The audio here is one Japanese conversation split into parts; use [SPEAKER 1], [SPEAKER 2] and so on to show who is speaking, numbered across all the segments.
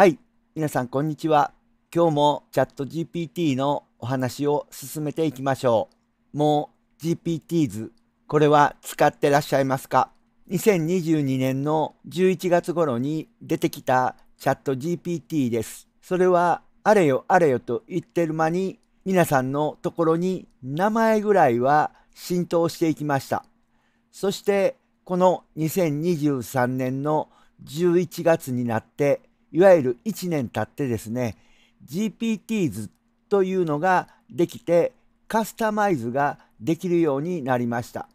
[SPEAKER 1] はい。皆さん、こんにちは。今日もチャット GPT のお話を進めていきましょう。もう GPTs、これは使ってらっしゃいますか ?2022 年の11月頃に出てきたチャット GPT です。それは、あれよあれよと言ってる間に、皆さんのところに名前ぐらいは浸透していきました。そして、この2023年の11月になって、いわゆる1年経ってですね GPTs というのができてカスタマイズができるようになりました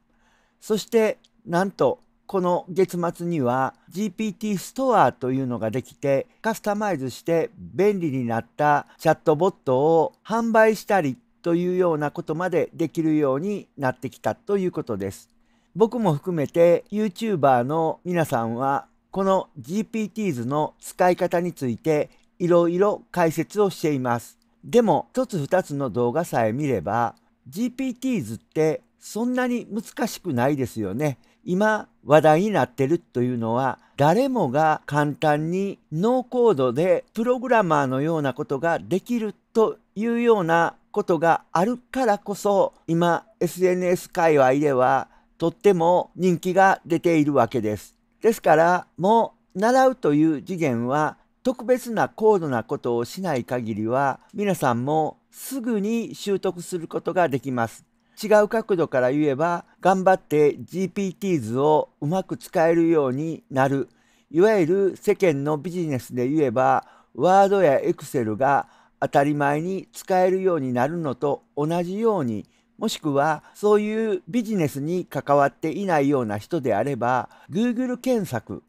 [SPEAKER 1] そしてなんとこの月末には GPT ストアというのができてカスタマイズして便利になったチャットボットを販売したりというようなことまでできるようになってきたということです。僕も含めて YouTuber の皆さんはこの GPTs の使い方についていろいろ解説をしています。でも一つ二つの動画さえ見れば GPTs ってそんなに難しくないですよね。今話題になってるというのは誰もが簡単にノーコードでプログラマーのようなことができるというようなことがあるからこそ今 SNS 界隈ではとっても人気が出ているわけです。ですから、もう習うという次元は特別な高度なことをしない限りは皆さんもすぐに習得することができます。違う角度から言えば頑張って GPT 図をうまく使えるようになるいわゆる世間のビジネスで言えばワードやエクセルが当たり前に使えるようになるのと同じようにもしくはそういうビジネスに関わっていないような人であれば Google 検索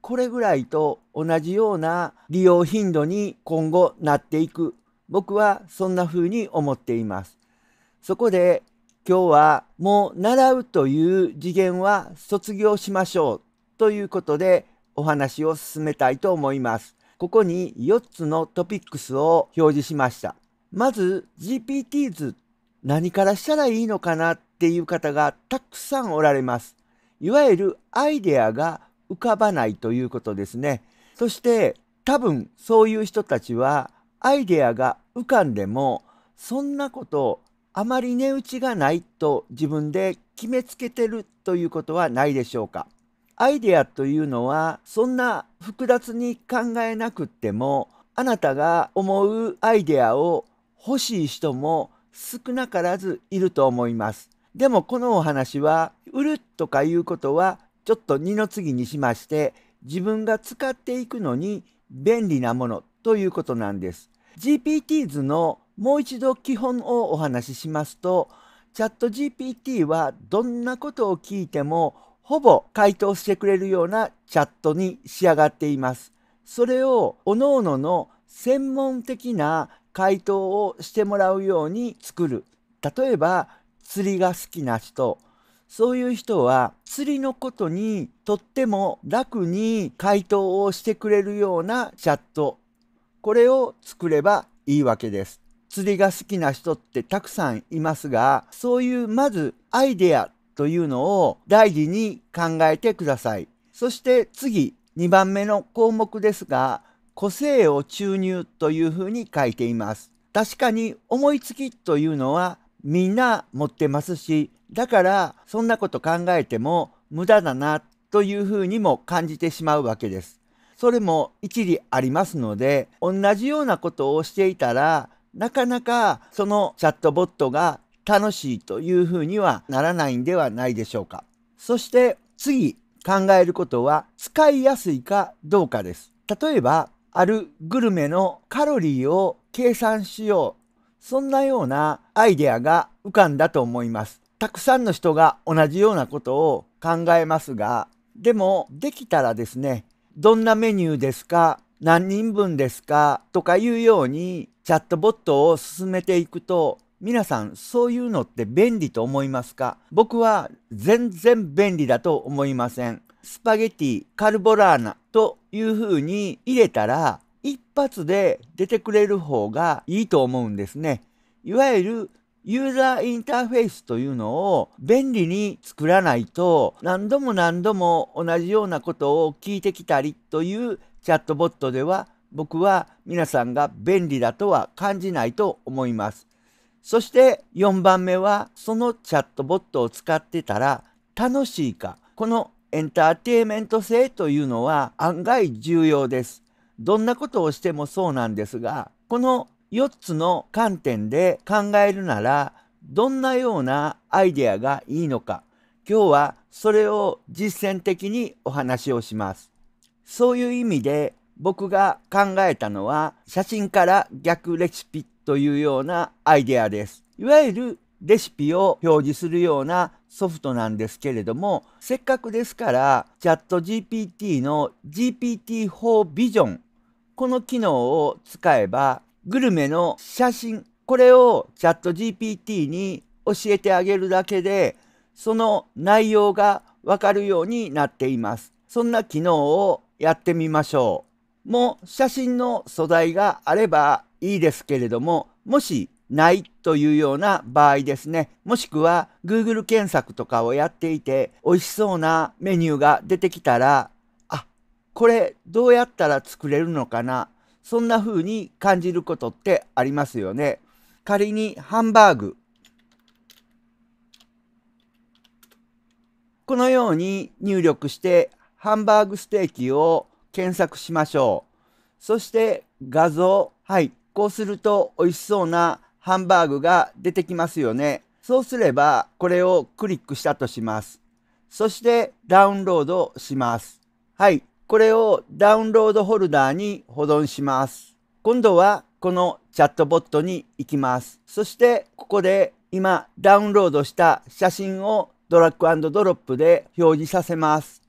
[SPEAKER 1] これぐらいと同じような利用頻度に今後なっていく僕はそんな風に思っています。そこで今日はもう習うという次元は卒業しましょうということでお話を進めたいと思います。ここに4つのトピックスを表示しました。まず g p t 図何からしたらいいのかなっていう方がたくさんおられます。いわゆるアイデアが浮かばないということですね。そして多分そういう人たちはアイデアが浮かんでもそんなことあまり値打ちがないと自分で決めつけてるということはないでしょうか。アイデアというのはそんな複雑に考えなくってもあなたが思うアイデアを欲しい人も少なからずいると思います。でもこのお話は、売るとかいうことは、ちょっと二の次にしまして、自分が使っていくのに便利なものということなんです。GPT 図のもう一度基本をお話ししますと、チャット GPT はどんなことを聞いてもほぼ回答してくれるようなチャットに仕上がっています。それを各々の専門的な回答をしてもらうように作る。例えば、釣りが好きな人、そういう人は釣りのことにとっても楽に回答をしてくれるようなチャット、これを作ればいいわけです。釣りが好きな人ってたくさんいますが、そういうまずアイデアというのを大事に考えてください。そして次、2番目の項目ですが、個性を注入というふうに書いています。確かに思いつきというのはみんな持ってますし、だからそんなこと考えても無駄だなというふうにも感じてしまうわけです。それも一理ありますので、同じようなことをしていたら、なかなかそのチャットボットが楽しいというふうにはならないんではないでしょうか。そして次考えることは使いやすいかどうかです。例えばあるグルメのカロリーを計算しよう。そんなようなアイデアが浮かんだと思います。たくさんの人が同じようなことを考えますが、でもできたらですね、どんなメニューですか何人分ですかとかいうようにチャットボットを進めていくと皆さんそういうのって便利と思いますか僕は全然便利だと思いません。スパゲティ、カルボラーナ、というふうに入れたら、一発で出てくれる方がいいと思うんですね。いわゆるユーザーインターフェースというのを便利に作らないと何度も何度も同じようなことを聞いてきたりというチャットボットでは僕は皆さんが便利だとは感じないと思います。そして4番目はそのチャットボットを使ってたら楽しいかこのエンターテイメント性というのは案外重要です。どんなことをしてもそうなんですが、この4つの観点で考えるなら、どんなようなアイデアがいいのか、今日はそれを実践的にお話をします。そういう意味で僕が考えたのは、写真から逆レシピというようなアイデアです。いわゆるレシピを表示するようなソフトなんですけれども、せっかくですから、チャット GPT の GPT4 ビジョン、この機能を使えば、グルメの写真、これをチャット GPT に教えてあげるだけで、その内容がわかるようになっています。そんな機能をやってみましょう。もう写真の素材があればいいですけれども、もしないというような場合ですね。もしくは Google 検索とかをやっていて美味しそうなメニューが出てきたら、あ、これどうやったら作れるのかなそんな風に感じることってありますよね。仮にハンバーグ。このように入力してハンバーグステーキを検索しましょう。そして画像。はい。こうすると美味しそうなハンバーグが出てきますよね。そうすれば、これをクリックしたとします。そして、ダウンロードします。はい。これをダウンロードホルダーに保存します。今度は、このチャットボットに行きます。そして、ここで今ダウンロードした写真をドラッグドロップで表示させます。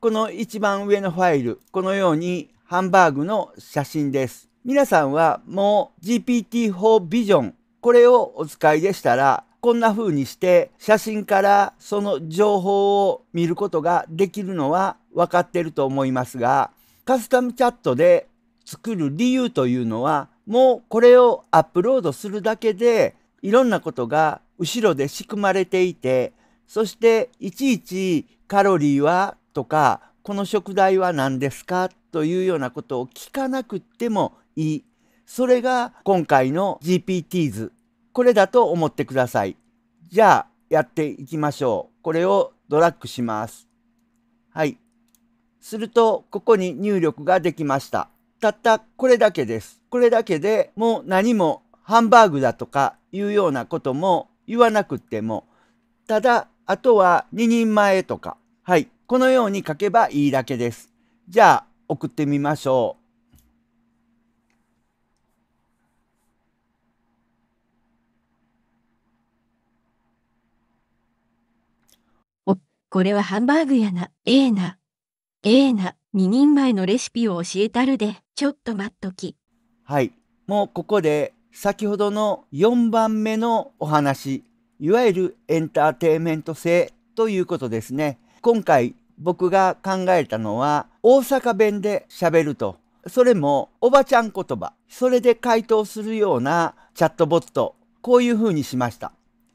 [SPEAKER 1] この一番上のファイル、このようにハンバーグの写真です。皆さんはもう GPT-4 ビジョン、これをお使いでしたら、こんな風にして写真からその情報を見ることができるのは分かってると思いますが、カスタムチャットで作る理由というのは、もうこれをアップロードするだけで、いろんなことが後ろで仕組まれていて、そしていちいちカロリーはとか、この食材は何ですかというようなことを聞かなくってもい。それが今回の GPT 図。これだと思ってください。じゃあ、やっていきましょう。これをドラッグします。はい。すると、ここに入力ができました。たったこれだけです。これだけでもう何もハンバーグだとかいうようなことも言わなくっても、ただ、あとは2人前とか、はい。このように書けばいいだけです。じゃあ、送ってみましょう。これはハンバーグやな。ええー、な。ええー、な。二人前のレシピを教えたるで。ちょっと待っとき。はい。もうここで先ほどの4番目のお話、いわゆるエンターテインメント性ということですね。今回僕が考えたのは大阪弁で喋ると。それもおばちゃん言葉。それで回答するようなチャットボット。こういうふうにしました。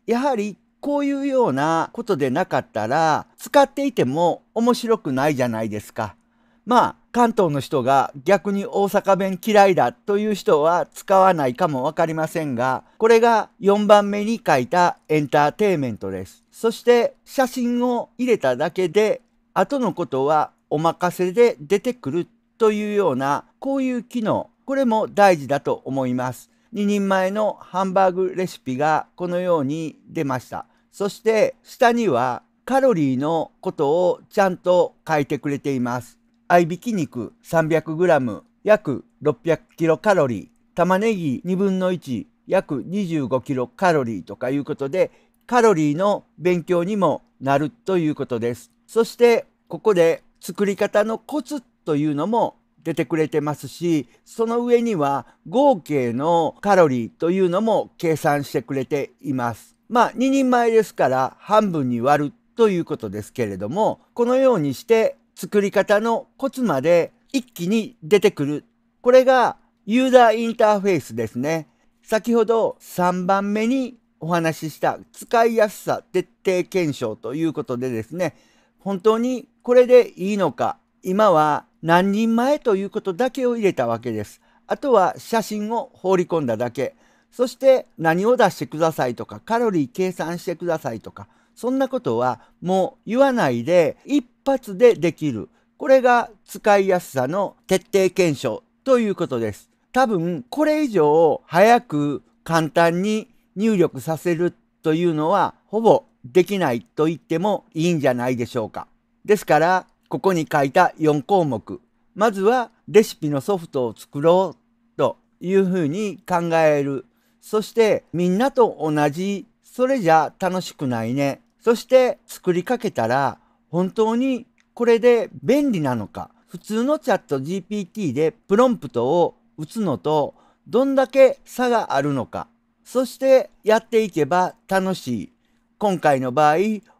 [SPEAKER 1] やはりこういうようなことでなかったら、使っていても面白くないじゃないですか。まあ、関東の人が逆に大阪弁嫌いだという人は使わないかもわかりませんが、これが4番目に書いたエンターテイメントです。そして写真を入れただけで、後のことはお任せで出てくるというような、こういう機能、これも大事だと思います。2人前のハンバーグレシピがこのように出ました。そして下にはカロリーのことをちゃんと書いてくれています。合いびき肉 300g 約 600kcal 玉ねぎ2分の1約 25kcal とかいうことでカロリーの勉強にもなるということです。そしてここで作り方のコツというのも出てくれてますしその上には合計のカロリーというのも計算してくれています。まあ、2人前ですから半分に割るということですけれども、このようにして作り方のコツまで一気に出てくる。これがユーザーインターフェースですね。先ほど3番目にお話しした使いやすさ徹底検証ということでですね、本当にこれでいいのか、今は何人前ということだけを入れたわけです。あとは写真を放り込んだだけ。そして何を出してくださいとか、カロリー計算してくださいとか、そんなことはもう言わないで一発でできる。これが使いやすさの徹底検証ということです。多分これ以上早く簡単に入力させるというのはほぼできないと言ってもいいんじゃないでしょうか。ですからここに書いた4項目。まずはレシピのソフトを作ろうというふうに考えるそしてみんなと同じ、それじゃ楽しくないね。そして作りかけたら本当にこれで便利なのか。普通のチャット GPT でプロンプトを打つのとどんだけ差があるのか。そしてやっていけば楽しい。今回の場合、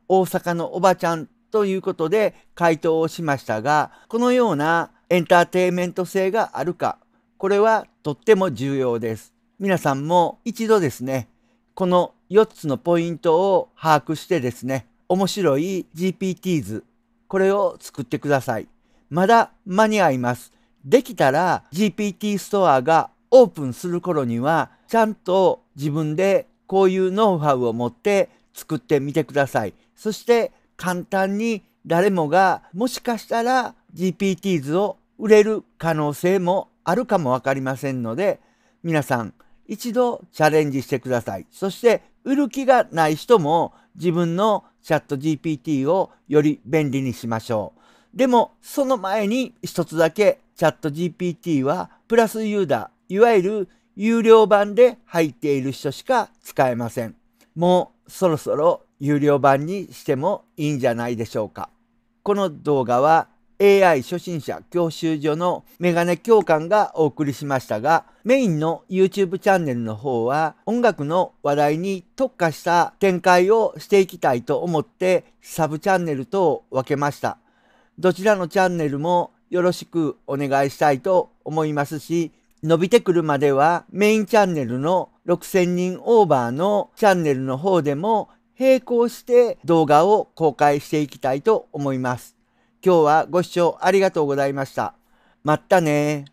[SPEAKER 1] 大阪のおばちゃんということで回答をしましたが、このようなエンターテイメント性があるか、これはとっても重要です。皆さんも一度ですね、この4つのポイントを把握してですね、面白い GPT 図、これを作ってください。まだ間に合います。できたら GPT ストアがオープンする頃には、ちゃんと自分でこういうノウハウを持って作ってみてください。そして簡単に誰もがもしかしたら GPT 図を売れる可能性もあるかもわかりませんので、皆さん一度チャレンジしてください。そして売る気がない人も自分のチャット GPT をより便利にしましょう。でもその前に一つだけチャット GPT はプラスユーダー、いわゆる有料版で入っている人しか使えません。もうそろそろ有料版にしてもいいんじゃないでしょうか。この動画は AI 初心者教習所のメガネ教官がお送りしましたが、メインの YouTube チャンネルの方は音楽の話題に特化した展開をしていきたいと思ってサブチャンネルと分けました。どちらのチャンネルもよろしくお願いしたいと思いますし、伸びてくるまではメインチャンネルの6000人オーバーのチャンネルの方でも並行して動画を公開していきたいと思います。今日はご視聴ありがとうございました。まったね